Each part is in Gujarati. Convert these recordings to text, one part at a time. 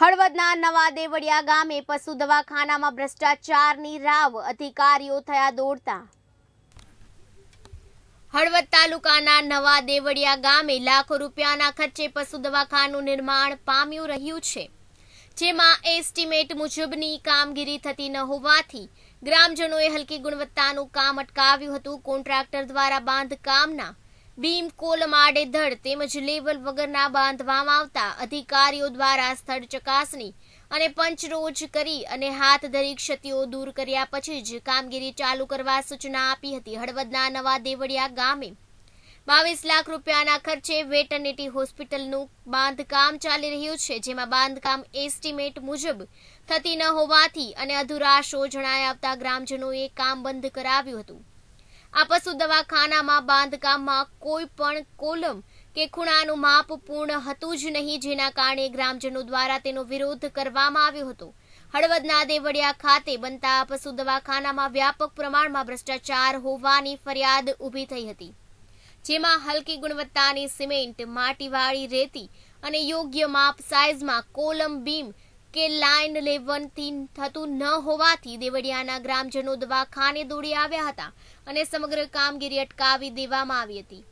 હળવદના નવા દેવડિયા ગામે પશુ દવાખાનામાં ભ્રષ્ટાચારની રાવ અધિકારીઓ થયા દોડતા હળવદ તાલુકાના નવા દેવડિયા ગામે લાખો રૂપિયાના ખર્ચે પશુ દવાખાનું નિર્માણ પામ્યું રહ્યું છે જેમાં એસ્ટિમેટ મુજબની કામગીરી થતી ન હોવાથી ગ્રામજનોએ હલકી ગુણવત્તાનું કામ અટકાવ્યું હતું કોન્ટ્રાક્ટર દ્વારા બાંધકામના બીમ કોલ માડે ધડ તેમજ લેવલ વગરના બાંધવામાં આવતા અધિકારીઓ દ્વારા સ્થળ ચકાસણી અને પંચરોજ કરી અને હાથ ધરી ક્ષતિઓ દૂર કર્યા પછી જ કામગીરી ચાલુ કરવા સૂચના આપી હતી હળવદના નવા દેવડિયા ગામે બાવીસ લાખ રૂપિયાના ખર્ચે વેટરનિટી હોસ્પિટલનું બાંધકામ ચાલી રહ્યું છે જેમાં બાંધકામ એસ્ટિમેટ મુજબ થતી ન હોવાથી અને અધુરા શો જણાય આવતા ગ્રામજનોએ કામ બંધ કરાવ્યું હતું આ પશુ દવાખાનામાં બાંધકામમાં કોઈ પણ કોલમ કે ખૂણાનું માપ પૂર્ણ હતું જ નહીં જેના કારણે ગ્રામજનો દ્વારા તેનો વિરોધ કરવામાં આવ્યો હતો હળવદના દેવડિયા ખાતે બનતા પશુ દવાખાનામાં વ્યાપક પ્રમાણમાં ભ્રષ્ટાચાર હોવાની ફરિયાદ ઊભી થઈ હતી જેમાં હલકી ગુણવત્તાની સિમેન્ટ માટીવાળી રેતી અને યોગ્ય માપ સાઇઝમાં કોલમ બીમ કે લાઇન લેવનથી થતું ન હોવાથી દેવડિયાના ગ્રામજનો દવાખાને દોડી આવ્યા હતા અને સમગ્ર કામગીરી અટકાવી દેવામાં આવી હતી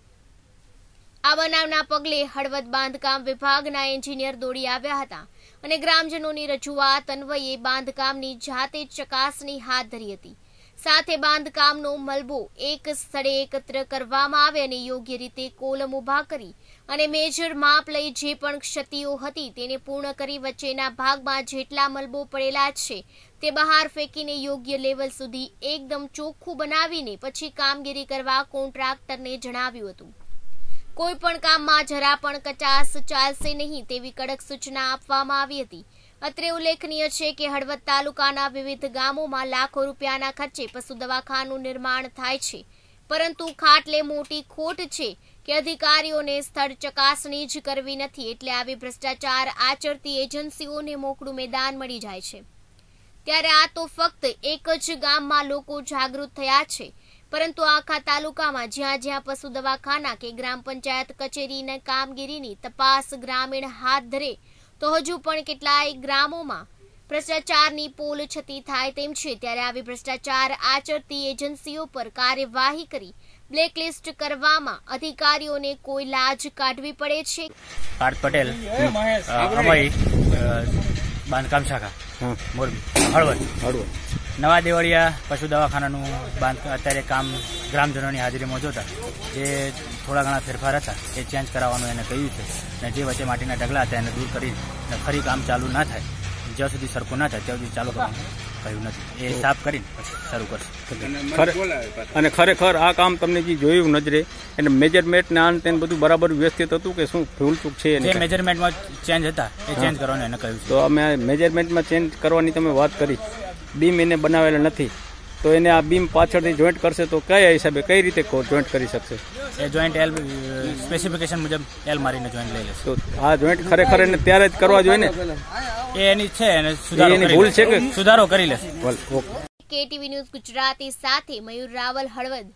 આ બનાવના પગલે હળવદ બાંધકામ વિભાગના એન્જિનિયર દોડી આવ્યા હતા અને ગ્રામજનોની રજૂઆત અન્વયે બાંધકામની જાતે ચકાસણી હાથ ધરી હતી સાથે બાંધકામનો મલબો એક સ્થળે એકત્ર કરવામાં આવે અને યોગ્ય રીતે કોલમ ઊભા કરી અને મેજર માપ લઈ જે પણ ક્ષતિઓ હતી તેને પૂર્ણ કરી વચ્ચેના ભાગમાં જેટલા મલબો પડેલા છે તે બહાર ફેંકીને યોગ્ય લેવલ સુધી એકદમ ચોખ્ખું બનાવીને પછી કામગીરી કરવા કોન્ટ્રાક્ટરને જણાવ્યું હતું કોઈ પણ કામમાં જરા પણ કચાસ ચાલશે નહીં તેવી કડક સૂચના આપવામાં આવી હતી અત્રે ઉલ્લેખનીય છે કે હળવદ તાલુકાના વિવિધ ગામોમાં લાખો રૂપિયાના ખર્ચે પશુ દવાખાનું નિર્માણ થાય છે પરંતુ ખાટલે મોટી ખોટ છે કે અધિકારીઓને સ્થળ ચકાસણી જ કરવી નથી એટલે આવી ભ્રષ્ટાચાર આચરતી એજન્સીઓને મોકળું મેદાન મળી જાય છે ત્યારે આ તો ફક્ત એક જ ગામમાં લોકો જાગૃત થયા છે પરંતુ આખા તાલુકામાં જ્યાં જ્યાં પશુ દવાખાના કે ગ્રામ પંચાયત કચેરીની કામગીરીની તપાસ ગ્રામીણ હાથ ધરે તો હજુ પણ કેટલાય ગ્રામોમાં ભ્રષ્ટાચારની પોલ છતી થાય તેમ છે ત્યારે આવી ભ્રષ્ટાચાર આચરતી એજન્સીઓ પર કાર્યવાહી કરી બ્લેકલિસ્ટ કરવામાં અધિકારીઓને કોઈ લાજ કાઢવી પડે છે પાર્થ પટેલ બાંધકામ શાખા હળવદ હળવદ નવા દેવળિયા પશુ દવાખાનાનું બાંધ અત્યારે કામ ગ્રામજનોની હાજરીમાં જોતા જે થોડા ઘણા ફેરફાર હતા એ ચેન્જ કરાવવાનું એને કહ્યું છે અને જે વચ્ચે માટીના ઢગલા હતા એને દૂર કરીને ફરી કામ ચાલુ ના થાય જ્યાં સુધી સરખું ના થાય ત્યાં સુધી ચાલુ કરવાનું કહ્યું નથી એ સાફ કરીને પછી શરૂ કરશે અને ખરેખર આ કામ તમને જે જોયું નજરે એને મેજરમેન્ટ ને આન તેને બધું બરાબર વ્યવસ્થિત હતું કે શું ભૂલચૂક છે એ મેજરમેન્ટમાં ચેન્જ હતા એ ચેન્જ કરવાનું એને કહ્યું તો અમે મેજરમેન્ટમાં ચેન્જ કરવાની તમે વાત કરી બીમ એને બનાવેલો નથી તો એને આ બીમ પાછળથી જોઈન્ટ કરશે તો કયા હિસાબે કઈ રીતે જોઈન્ટ કરી શકશે એ જોઈન્ટ એલ સ્પેસિફિકેશન મુજબ એલ મારીને જોઈન્ટ લઈ લેશે તો આ જોઈન્ટ ખરેખર એને ત્યારે જ કરવા જોઈએ ને એ એની છે એને સુધારો એની ભૂલ છે કે સુધારો કરી લેશે ઓકે કેટીવી ન્યૂઝ ગુજરાતી સાથે મયુર રાવલ હળવદ